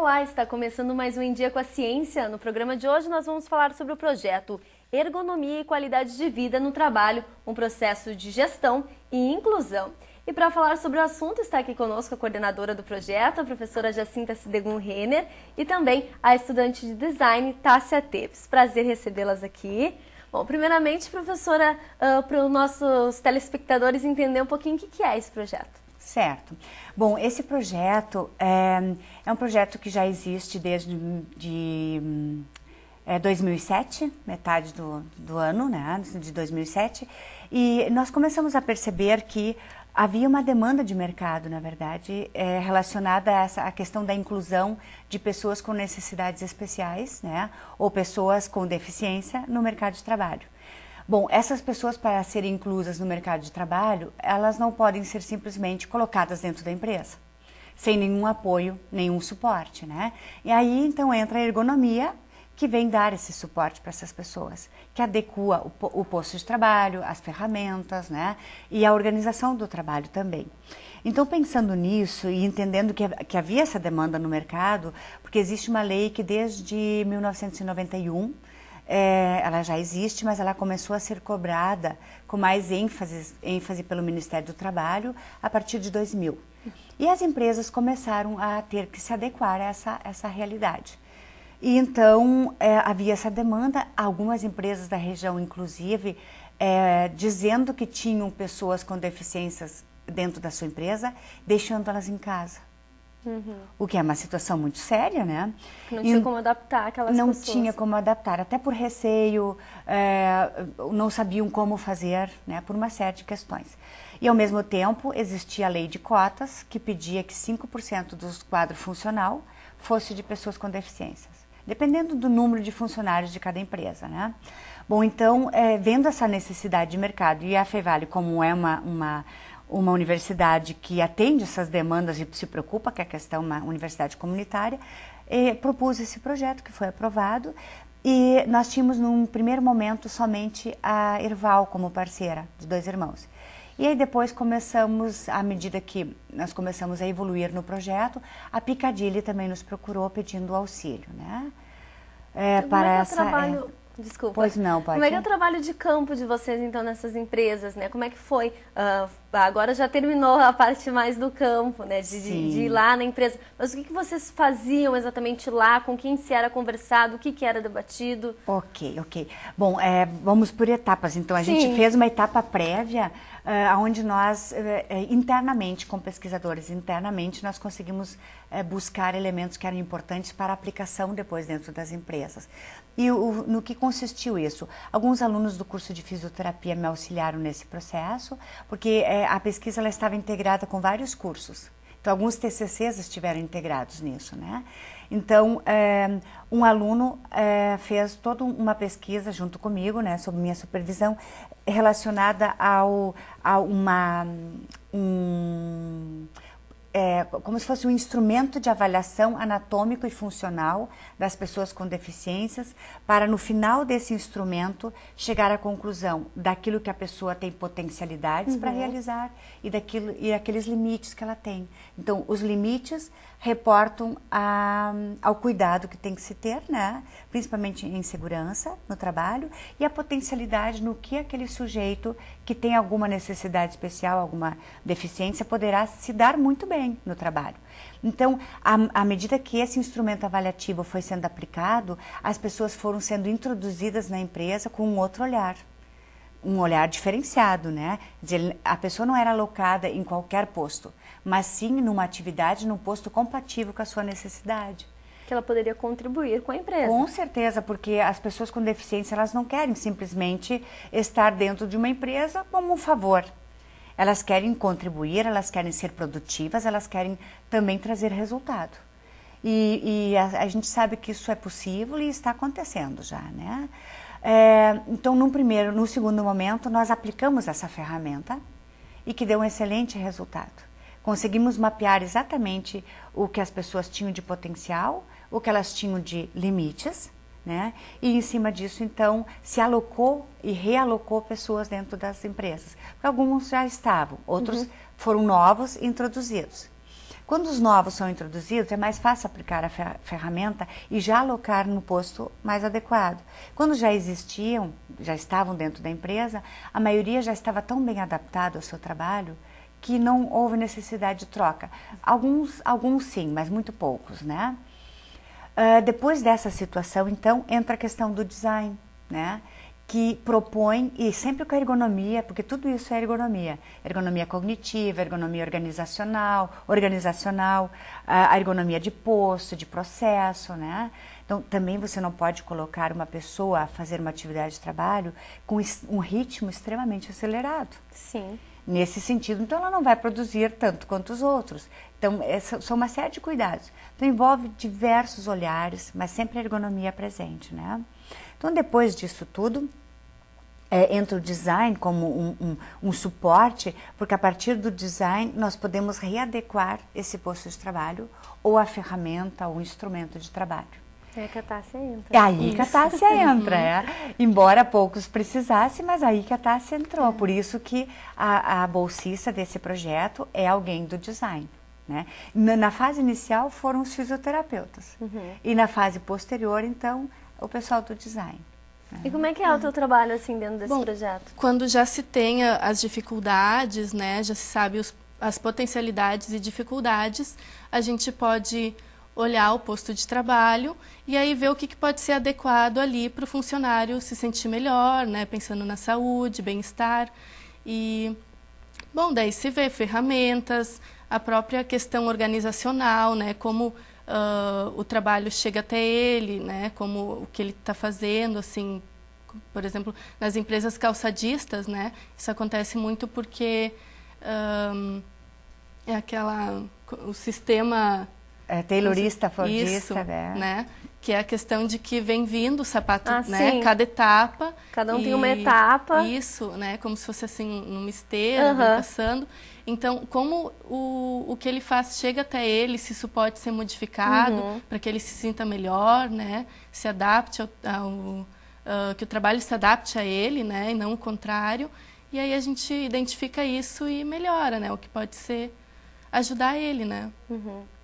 Olá, está começando mais um Em Dia com a Ciência. No programa de hoje nós vamos falar sobre o projeto Ergonomia e Qualidade de Vida no Trabalho, um processo de gestão e inclusão. E para falar sobre o assunto está aqui conosco a coordenadora do projeto, a professora Jacinta Sidegun Renner, e também a estudante de design Tássia Teves. Prazer recebê-las aqui. Bom, primeiramente, professora, uh, para os nossos telespectadores entender um pouquinho o que, que é esse projeto. Certo. Bom, esse projeto é, é um projeto que já existe desde de, é, 2007, metade do, do ano, né, de 2007, e nós começamos a perceber que havia uma demanda de mercado, na verdade, é, relacionada a essa a questão da inclusão de pessoas com necessidades especiais, né, ou pessoas com deficiência no mercado de trabalho. Bom, essas pessoas, para serem inclusas no mercado de trabalho, elas não podem ser simplesmente colocadas dentro da empresa, sem nenhum apoio, nenhum suporte, né? E aí então entra a ergonomia, que vem dar esse suporte para essas pessoas, que adequa o, o posto de trabalho, as ferramentas, né? E a organização do trabalho também. Então, pensando nisso e entendendo que, que havia essa demanda no mercado, porque existe uma lei que desde 1991 é, ela já existe, mas ela começou a ser cobrada com mais ênfase, ênfase pelo Ministério do Trabalho a partir de 2000. E as empresas começaram a ter que se adequar a essa, essa realidade. E então é, havia essa demanda, algumas empresas da região, inclusive, é, dizendo que tinham pessoas com deficiências dentro da sua empresa, deixando elas em casa. Uhum. O que é uma situação muito séria, né? Não tinha e como adaptar aquelas não pessoas. Não tinha como adaptar, até por receio, é, não sabiam como fazer, né? Por uma série de questões. E ao mesmo tempo existia a lei de cotas que pedia que 5% dos quadro funcional fosse de pessoas com deficiências, dependendo do número de funcionários de cada empresa, né? Bom, então, é, vendo essa necessidade de mercado e a Fevale como é uma, uma uma universidade que atende essas demandas e se preocupa que é a questão é uma universidade comunitária, eh, propus esse projeto que foi aprovado e nós tínhamos num primeiro momento somente a Erval como parceira de dois irmãos. E aí depois começamos, à medida que nós começamos a evoluir no projeto, a Picadilly também nos procurou pedindo auxílio, né? É, então, para é essa trabalho desculpa. Pois não, pai. Como é que é o trabalho de campo de vocês, então, nessas empresas, né? Como é que foi? Uh, agora já terminou a parte mais do campo, né? De, de, de, ir lá na empresa. Mas o que, que vocês faziam exatamente lá? Com quem se era conversado? O que, que era debatido? Ok, ok. Bom, é, vamos por etapas. Então, a Sim. gente fez uma etapa prévia uh, eh, onde nós uh, internamente, com pesquisadores internamente, nós conseguimos uh, buscar elementos que eram importantes para aplicação depois dentro das empresas. E o, no que consistiu isso? Alguns alunos do curso de fisioterapia me auxiliaram nesse processo, porque a pesquisa ela estava integrada com vários cursos. Então, alguns TCCs estiveram integrados nisso, né? Então, é, um aluno é, fez toda uma pesquisa junto comigo, né, sob minha supervisão, relacionada ao, a uma, um, é, como se fosse um instrumento de avaliação anatômico e funcional das pessoas com deficiências, para no final desse instrumento chegar à conclusão daquilo que a pessoa tem potencialidades uhum. para realizar e, daquilo, e aqueles limites que ela tem. Então, os limites reportam a, ao cuidado que tem que se ter, né? principalmente em segurança no trabalho, e a potencialidade no que aquele sujeito que tem alguma necessidade especial, alguma deficiência, poderá se dar muito bem no trabalho. Então, à, medida que esse instrumento avaliativo foi sendo aplicado, as pessoas foram sendo introduzidas na empresa com um outro olhar. Um olhar diferenciado, né? a pessoa não era alocada em qualquer posto, mas sim numa atividade, num posto compatível com a sua necessidade que ela poderia contribuir com a empresa. Com certeza, porque as pessoas com deficiência elas não querem simplesmente estar dentro de uma empresa como um favor. Elas querem contribuir, elas querem ser produtivas, elas querem também trazer resultado. E, e a, a, gente sabe que isso é possível e está acontecendo já, né? É, então, no primeiro, no segundo momento, nós aplicamos essa ferramenta e que deu um excelente resultado. Conseguimos mapear exatamente o que as pessoas tinham de potencial o que elas tinham de limites, né? E em cima disso, então, se alocou e realocou pessoas dentro das empresas. Porque alguns já estavam, outros uhum. foram novos introduzidos. Quando os novos são introduzidos, é mais fácil aplicar a ferramenta e já alocar no posto mais adequado. Quando já existiam, já estavam dentro da empresa, a maioria já estava tão bem adaptada ao seu trabalho que não houve necessidade de troca. Alguns, alguns sim, mas muito poucos, né? Ah, depois dessa situação, então, entra a questão do design, né? que propõe, e sempre com a ergonomia, porque tudo isso é ergonomia, ergonomia cognitiva, ergonomia organizacional, organizacional, ah, a ergonomia de posto, de processo, né? Então, também você não pode colocar uma pessoa a fazer uma atividade de trabalho com um ritmo extremamente acelerado. Sim nesse sentido. Então, ela não vai produzir tanto quanto os outros. Então, essa, é, são uma série de cuidados. Então, envolve diversos olhares, mas sempre a ergonomia presente, né? Então, depois disso tudo, é, entra o design como um, um, um, suporte, porque a partir do design nós podemos readequar esse posto de trabalho ou a ferramenta ou instrumento de trabalho. É, a Catácia entra. É aí que a Catácia entra, é. Uhum. Embora poucos precisassem, mas aí que a Catácia entrou. É. Por isso que a, a bolsista desse projeto é alguém do design. Né? Na, na, fase inicial foram os fisioterapeutas. Uhum. E na fase posterior, então, o pessoal do design. Né? E como é que é o teu uhum. trabalho assim dentro desse Bom, projeto? Quando já se tem as dificuldades, né, já se sabe os, as potencialidades e dificuldades, a gente pode olhar o posto de trabalho e aí ver o que, que pode ser adequado ali para o funcionário se sentir melhor, né? pensando na saúde, bem-estar. E, bom, daí se vê ferramentas, a própria questão organizacional, né? como uh, o trabalho chega até ele, né? como o que ele está fazendo, assim, por exemplo, nas empresas calçadistas, né? Isso acontece muito porque um, é aquela o sistema é, taylorista, fordista, Isso, né? né? Que é a questão de que vem vindo o sapato, ah, né? Sim. Cada etapa. Cada um e... tem uma etapa. Isso, né? Como se fosse assim, numa esteira, uh -huh. passando. Então, como o, o que ele faz chega até ele, se isso pode ser modificado, uhum. para que ele se sinta melhor, né? Se adapte ao, ao uh, que o trabalho se adapte a ele, né? E não o contrário. E aí a gente identifica isso e melhora, né? O que pode ser ajudar ele, né? Uhum.